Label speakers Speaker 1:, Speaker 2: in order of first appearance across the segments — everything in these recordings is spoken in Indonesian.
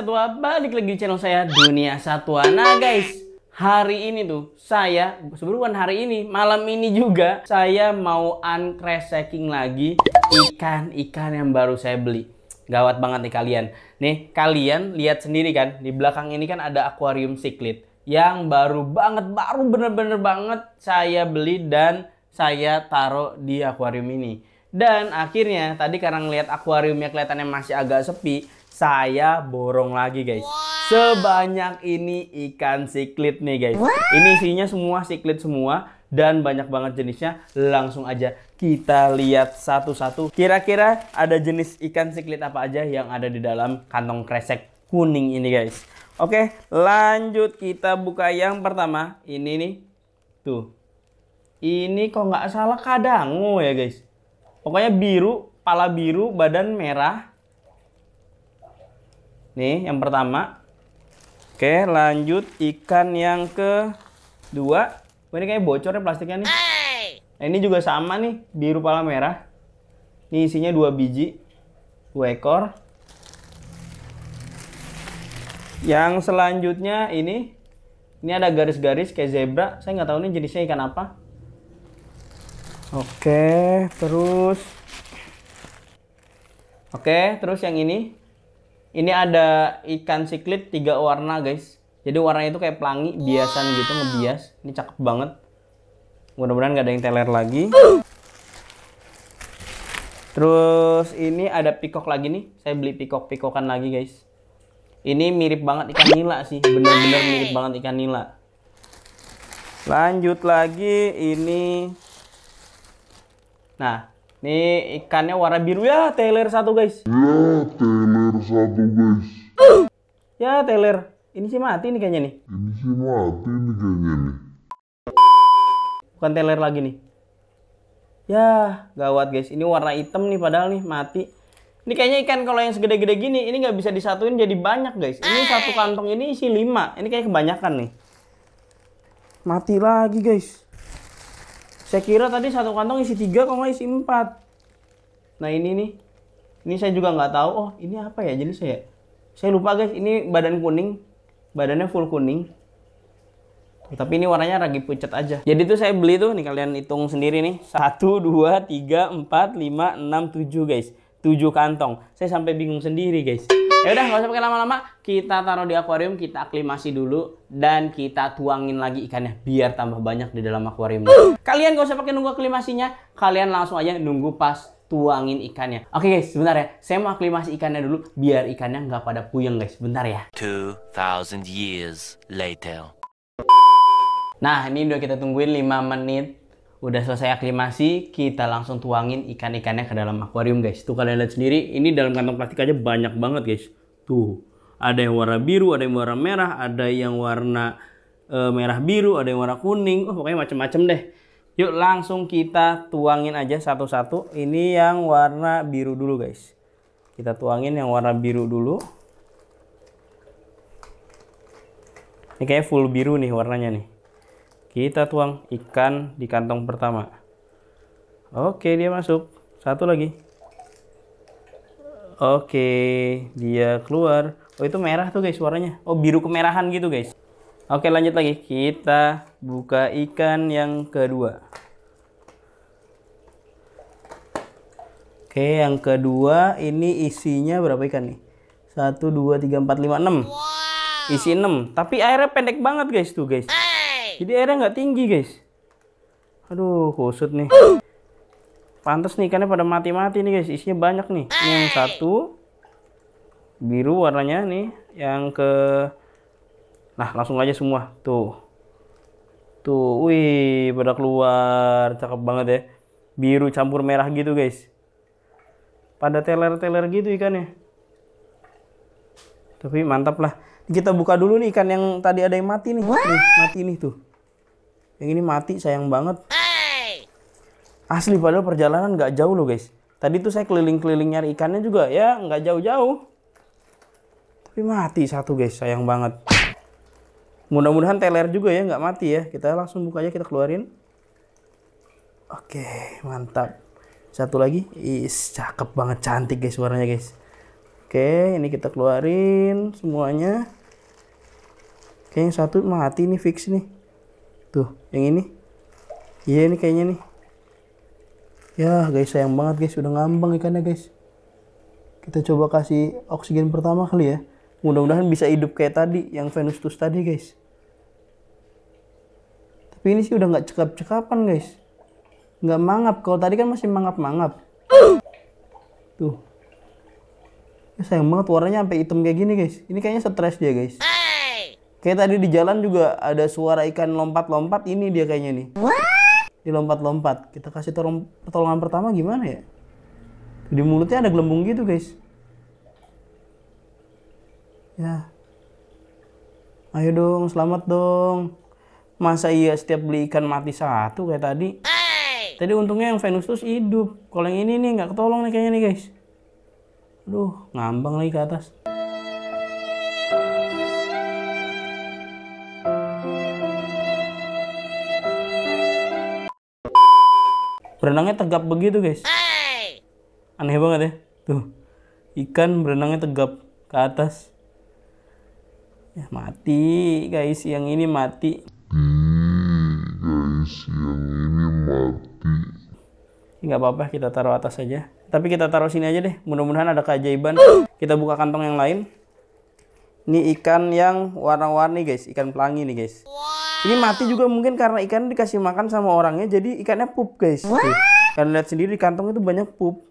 Speaker 1: satwa balik lagi di channel saya Dunia Satwa. Nah guys, hari ini tuh saya sebelumnya hari ini malam ini juga saya mau uncrashing lagi ikan-ikan yang baru saya beli. Gawat banget nih kalian. Nih kalian lihat sendiri kan di belakang ini kan ada aquarium siklit yang baru banget baru bener-bener banget saya beli dan saya taruh di aquarium ini. Dan akhirnya tadi karena ngeliat akuariumnya kelihatannya masih agak sepi, saya borong lagi guys. Wow. Sebanyak ini ikan siklit nih guys. Wow. Ini isinya semua siklit semua dan banyak banget jenisnya. Langsung aja kita lihat satu-satu. Kira-kira ada jenis ikan siklit apa aja yang ada di dalam kantong kresek kuning ini guys. Oke, lanjut kita buka yang pertama. Ini nih. Tuh. Ini kok nggak salah kadangu ya guys. Pokoknya biru, pala biru, badan merah, Nih, yang pertama. Oke, lanjut ikan yang kedua. Oh, ini kayak bocor ya plastiknya nih. Nah, ini juga sama nih, biru pala merah. Ini isinya dua biji, dua ekor. Yang selanjutnya ini, ini ada garis-garis kayak zebra. Saya nggak tahu ini jenisnya ikan apa. Oke, terus. Oke, terus yang ini ini ada ikan siklit tiga warna guys. Jadi warnanya itu kayak pelangi biasan gitu ngebias. Ini cakep banget. Mudah-mudahan gak ada yang teler lagi. Terus ini ada pikok lagi nih. Saya beli pikok-pikokan lagi guys. Ini mirip banget ikan nila sih. Bener-bener mirip banget ikan nila. Lanjut lagi ini. Nah Nih ikannya warna biru ya, Taylor satu guys. Ya, Taylor satu guys. Ya, Taylor. Ini sih mati nih kayaknya nih. Ini sih mati nih kayaknya nih. Bukan Taylor lagi nih. Ya, gawat guys. Ini warna hitam nih padahal nih mati. Ini kayaknya ikan kalau yang segede-gede gini, ini nggak bisa disatuin jadi banyak guys. Ini satu kantong ini isi lima Ini kayak kebanyakan nih. Mati lagi guys. Saya kira tadi satu kantong isi tiga, kok isi empat. Nah ini nih, ini saya juga nggak tahu. Oh ini apa ya? Jadi saya, saya lupa guys. Ini badan kuning, badannya full kuning. Tapi ini warnanya lagi pucat aja. Jadi tuh saya beli tuh, nih kalian hitung sendiri nih. Satu, dua, tiga, empat, lima, enam, tujuh guys. Tujuh kantong. Saya sampai bingung sendiri guys. Ya udah nggak usah pakai lama-lama, kita taruh di akuarium, kita aklimasi dulu dan kita tuangin lagi ikannya biar tambah banyak di dalam akuarium. Kalian nggak usah pakai nunggu aklimasinya, kalian langsung aja nunggu pas tuangin ikannya. Oke guys, sebentar ya. Saya mau aklimasi ikannya dulu biar ikannya nggak pada puyeng guys. sebentar ya. 2000 years later. Nah, ini udah kita tungguin 5 menit Udah selesai aklimasi, kita langsung tuangin ikan-ikannya ke dalam akuarium guys. Tuh kalian lihat sendiri, ini dalam kantong plastik aja banyak banget guys. Tuh, ada yang warna biru, ada yang warna merah, ada yang warna e, merah biru, ada yang warna kuning. Oh, pokoknya macam-macam deh. Yuk langsung kita tuangin aja satu-satu. Ini yang warna biru dulu guys. Kita tuangin yang warna biru dulu. Ini kayak full biru nih warnanya nih. Kita tuang ikan di kantong pertama. Oke, dia masuk. Satu lagi. Oke, dia keluar. Oh, itu merah tuh guys warnanya. Oh, biru kemerahan gitu guys. Oke, lanjut lagi. Kita buka ikan yang kedua. Oke, yang kedua ini isinya berapa ikan nih? 1 2 3 4 5 6. Isi 6, tapi airnya pendek banget guys tuh guys. Jadi airnya nggak tinggi guys. Aduh kusut nih. Pantes nih karena pada mati-mati nih guys. Isinya banyak nih. Ini yang satu biru warnanya nih. Yang ke nah langsung aja semua tuh. Tuh, wih, pada keluar, cakep banget ya. Biru campur merah gitu, guys. Pada teler-teler gitu ikannya. Tapi mantap lah. Kita buka dulu nih ikan yang tadi ada yang mati nih. Nih, mati nih tuh yang ini mati sayang banget asli padahal perjalanan nggak jauh loh guys tadi tuh saya keliling-keliling nyari ikannya juga ya nggak jauh-jauh tapi mati satu guys sayang banget mudah-mudahan teler juga ya nggak mati ya kita langsung buka aja kita keluarin oke mantap satu lagi is cakep banget cantik guys warnanya guys oke ini kita keluarin semuanya Oke yang satu mati nih fix nih tuh yang ini iya ini kayaknya nih ya guys sayang banget guys udah ngambang ikannya guys kita coba kasih oksigen pertama kali ya mudah-mudahan bisa hidup kayak tadi yang Venus tuh tadi guys tapi ini sih udah nggak cekap-cekapan guys nggak mangap kalau tadi kan masih mangap-mangap tuh ya, sayang banget warnanya sampai hitam kayak gini guys ini kayaknya stres dia guys Kayak tadi di jalan juga ada suara ikan lompat-lompat ini dia kayaknya nih. Di lompat lompat Kita kasih tolong pertolongan pertama gimana ya? Di mulutnya ada gelembung gitu, guys. Ya. Ayo dong, selamat dong. Masa iya setiap beli ikan mati satu kayak tadi? Tadi untungnya yang Venus terus hidup. Kalau yang ini nih nggak ketolong nih kayaknya nih, guys. Aduh, ngambang lagi ke atas. berenangnya tegap begitu guys aneh banget ya tuh ikan berenangnya tegap ke atas ya, mati guys yang ini mati guys yang ini mati nggak apa-apa kita taruh atas aja tapi kita taruh sini aja deh mudah-mudahan ada keajaiban kita buka kantong yang lain ini ikan yang warna-warni guys ikan pelangi nih guys wow. Ini mati juga mungkin karena ikan dikasih makan sama orangnya, jadi ikannya pup guys. Tuh. Kalian lihat sendiri di kantong itu banyak pup.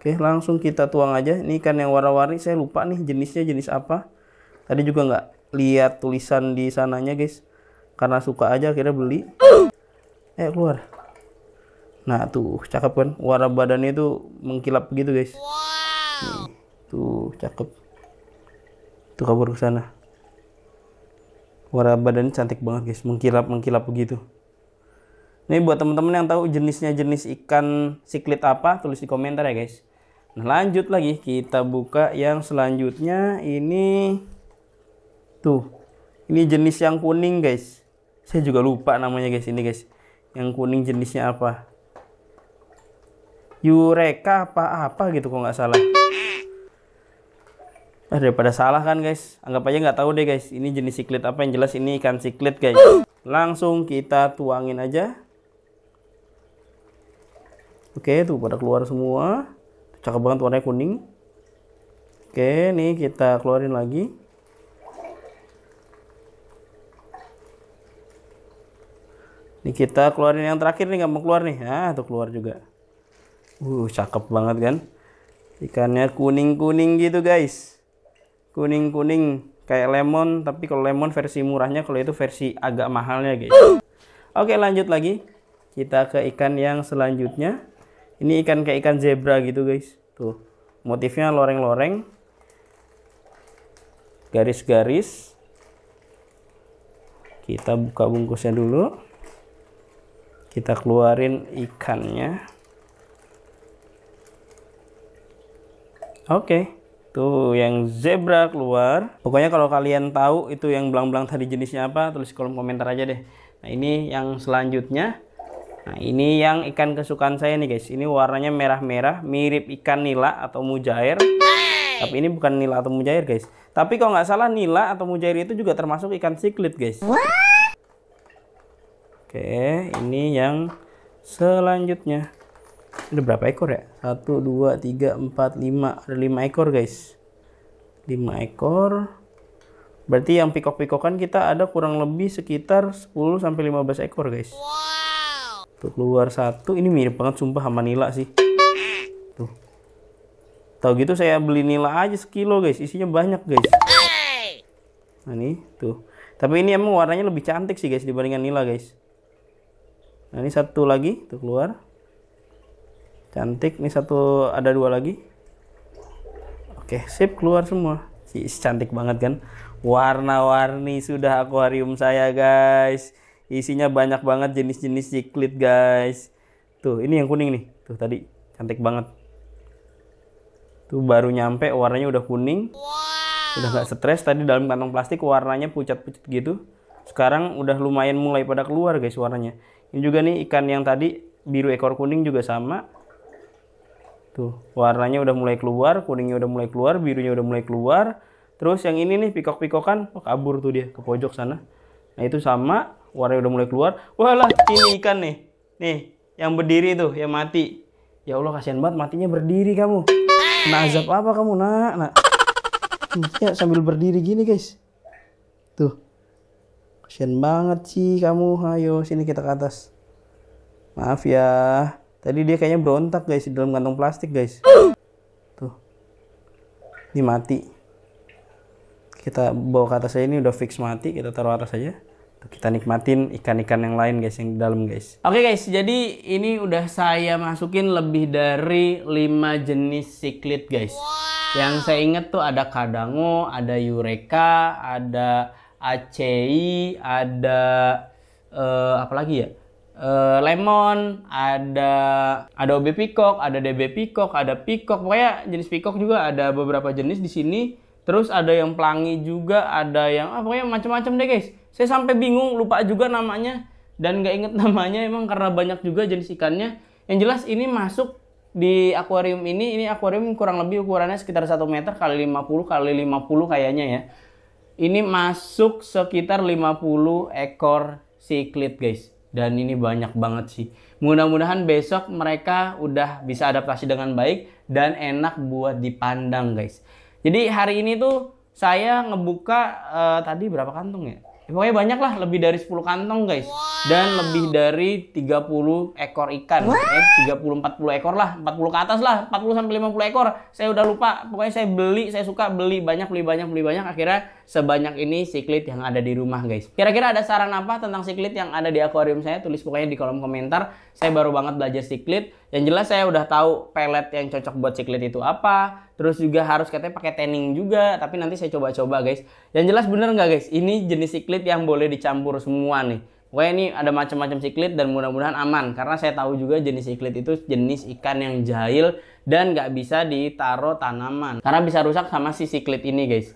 Speaker 1: Oke, langsung kita tuang aja. Ini ikan yang warna-warni, saya lupa nih jenisnya jenis apa. Tadi juga nggak lihat tulisan di sananya guys. Karena suka aja akhirnya beli. Eh keluar. Nah tuh cakep kan, warna badannya itu mengkilap begitu guys. tuh cakep. Tuh kabur ke sana warna badannya cantik banget guys mengkilap mengkilap begitu ini buat teman-teman yang tahu jenisnya jenis ikan siklit apa tulis di komentar ya guys nah lanjut lagi kita buka yang selanjutnya ini tuh ini jenis yang kuning guys saya juga lupa namanya guys ini guys yang kuning jenisnya apa Yureka apa-apa gitu kok nggak salah Eh, daripada salah kan guys. Anggap aja nggak tahu deh guys. Ini jenis siklit apa yang jelas ini ikan siklit guys. Langsung kita tuangin aja. Oke tuh pada keluar semua. Cakep banget warnanya kuning. Oke nih kita keluarin lagi. Nih kita keluarin yang terakhir nih nggak mau keluar nih. Ah tuh keluar juga. Uh cakep banget kan. Ikannya kuning-kuning gitu guys kuning-kuning kayak lemon tapi kalau lemon versi murahnya kalau itu versi agak mahalnya guys oke lanjut lagi kita ke ikan yang selanjutnya ini ikan kayak ikan zebra gitu guys tuh motifnya loreng-loreng garis-garis kita buka bungkusnya dulu kita keluarin ikannya oke okay. Tuh yang zebra keluar. Pokoknya kalau kalian tahu itu yang belang-belang tadi jenisnya apa, tulis kolom komentar aja deh. Nah ini yang selanjutnya. Nah ini yang ikan kesukaan saya nih guys. Ini warnanya merah-merah, mirip ikan nila atau mujair. Tapi ini bukan nila atau mujair guys. Tapi kalau nggak salah nila atau mujair itu juga termasuk ikan siklit guys. Oke, ini yang selanjutnya ada berapa ekor ya? Satu, dua, tiga, empat, lima, Ada 5 ekor guys. Lima ekor. Berarti yang pikok-pikokan kita ada kurang lebih sekitar 10-15 ekor guys. Wow. Tuh keluar satu. Ini mirip banget sumpah sama nila sih. Tuh. Tahu gitu saya beli nila aja sekilo guys. Isinya banyak guys. Nah nih tuh. Tapi ini emang warnanya lebih cantik sih guys dibandingkan nila guys. Nah ini satu lagi tuh keluar cantik nih satu ada dua lagi oke sip keluar semua Is, cantik banget kan warna-warni sudah akuarium saya guys isinya banyak banget jenis-jenis ciklit guys tuh ini yang kuning nih tuh tadi cantik banget tuh baru nyampe warnanya udah kuning wow. udah nggak stres tadi dalam kantong plastik warnanya pucat-pucat gitu sekarang udah lumayan mulai pada keluar guys warnanya ini juga nih ikan yang tadi biru ekor kuning juga sama Tuh, warnanya udah mulai keluar, kuningnya udah mulai keluar, birunya udah mulai keluar. Terus yang ini nih pikok-pikokan, oh, kabur tuh dia ke pojok sana. Nah, itu sama, warnanya udah mulai keluar. Walah, ini ikan nih. Nih, yang berdiri tuh, yang mati. Ya Allah, kasihan banget matinya berdiri kamu. Nah, azab apa kamu, Nak? Nak. Hmm, ya, sambil berdiri gini, guys. Tuh. Kasihan banget sih kamu. Ayo, sini kita ke atas. Maaf ya. Tadi dia kayaknya berontak guys di dalam kantong plastik guys. Tuh. Ini mati. Kita bawa ke atas aja ini udah fix mati, kita taruh atas aja. Tuh, kita nikmatin ikan-ikan yang lain guys yang di dalam guys. Oke okay, guys, jadi ini udah saya masukin lebih dari 5 jenis siklit guys. Wow. Yang saya inget tuh ada kadango, ada yureka, ada acei, ada uh, apa lagi ya? uh, lemon, ada ada OB peacock, ada DB peacock, ada peacock. Pokoknya jenis peacock juga ada beberapa jenis di sini. Terus ada yang pelangi juga, ada yang ah pokoknya macam-macam deh guys. Saya sampai bingung lupa juga namanya dan nggak inget namanya emang karena banyak juga jenis ikannya. Yang jelas ini masuk di akuarium ini, ini akuarium kurang lebih ukurannya sekitar 1 meter kali 50 kali 50 kayaknya ya. Ini masuk sekitar 50 ekor siklit guys dan ini banyak banget sih. Mudah-mudahan besok mereka udah bisa adaptasi dengan baik dan enak buat dipandang, guys. Jadi hari ini tuh saya ngebuka uh, tadi berapa kantong ya? Pokoknya banyak lah, lebih dari 10 kantong, guys. Wow. Dan lebih dari 30 ekor ikan. Ya. Tiga Eh, 30 40 ekor lah, 40 ke atas lah, 40 sampai 50 ekor. Saya udah lupa. Pokoknya saya beli, saya suka beli banyak, beli banyak, beli banyak akhirnya sebanyak ini siklit yang ada di rumah guys. Kira-kira ada saran apa tentang siklit yang ada di akuarium saya? Tulis pokoknya di kolom komentar. Saya baru banget belajar siklit. Yang jelas saya udah tahu pelet yang cocok buat siklit itu apa. Terus juga harus katanya pakai tanning juga. Tapi nanti saya coba-coba guys. Yang jelas bener nggak guys? Ini jenis siklit yang boleh dicampur semua nih. Pokoknya ini ada macam-macam siklit dan mudah-mudahan aman karena saya tahu juga jenis siklit itu jenis ikan yang jahil dan nggak bisa ditaruh tanaman karena bisa rusak sama si siklit ini guys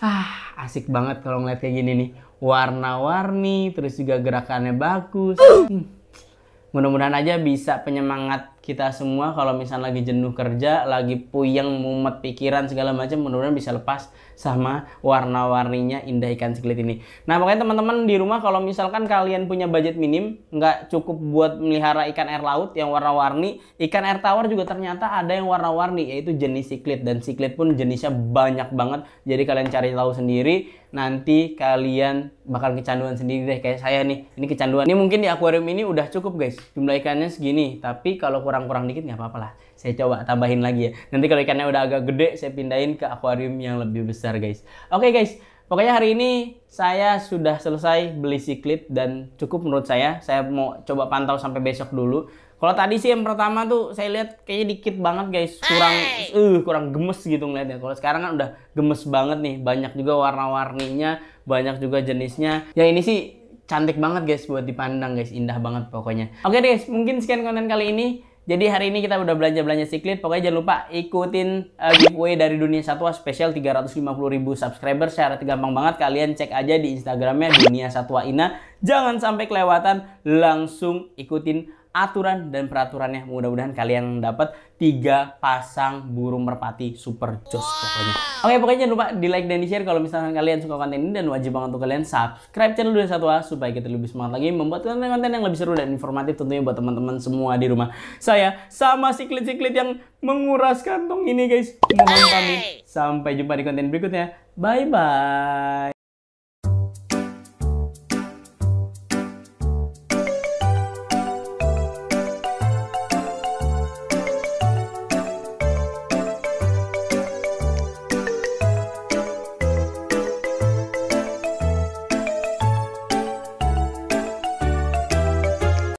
Speaker 1: ah asik banget kalau ngeliat kayak gini nih warna-warni terus juga gerakannya bagus hmm. mudah-mudahan aja bisa penyemangat kita semua kalau misalnya lagi jenuh kerja, lagi puyeng, mumet pikiran segala macam, mudah-mudahan bisa lepas sama warna-warninya indah ikan siklid ini. Nah makanya teman-teman di rumah kalau misalkan kalian punya budget minim, nggak cukup buat melihara ikan air laut yang warna-warni, ikan air tawar juga ternyata ada yang warna-warni, yaitu jenis siklit. dan siklit pun jenisnya banyak banget. Jadi kalian cari tahu sendiri nanti kalian bakal kecanduan sendiri deh kayak saya nih ini kecanduan ini mungkin di akuarium ini udah cukup guys jumlah ikannya segini tapi kalau kurang-kurang dikit nggak apa-apa lah saya coba tambahin lagi ya nanti kalau ikannya udah agak gede saya pindahin ke akuarium yang lebih besar guys oke okay, guys Pokoknya hari ini saya sudah selesai beli siklit dan cukup menurut saya. Saya mau coba pantau sampai besok dulu. Kalau tadi sih yang pertama tuh saya lihat kayaknya dikit banget guys, kurang eh uh, kurang gemes gitu ngeliatnya. Kalau sekarang kan udah gemes banget nih, banyak juga warna-warninya, banyak juga jenisnya. Ya ini sih cantik banget guys buat dipandang guys, indah banget pokoknya. Oke deh guys, mungkin sekian konten kali ini. Jadi hari ini kita udah belanja-belanja siklit. Pokoknya jangan lupa ikutin uh, giveaway dari Dunia Satwa spesial 350.000 subscriber secara gampang banget. Kalian cek aja di Instagramnya Dunia Satwa Ina. Jangan sampai kelewatan. Langsung ikutin aturan dan peraturannya. Mudah-mudahan kalian dapat tiga pasang burung merpati super joss pokoknya. Oke, pokoknya jangan lupa di like dan di share kalau misalnya kalian suka konten ini dan wajib banget untuk kalian subscribe channel dua satu a supaya kita lebih semangat lagi membuat konten-konten yang lebih seru dan informatif tentunya buat teman-teman semua di rumah. Saya sama siklit-siklit yang menguras kantong ini guys. Mohon pamit. Sampai jumpa di konten berikutnya. Bye bye.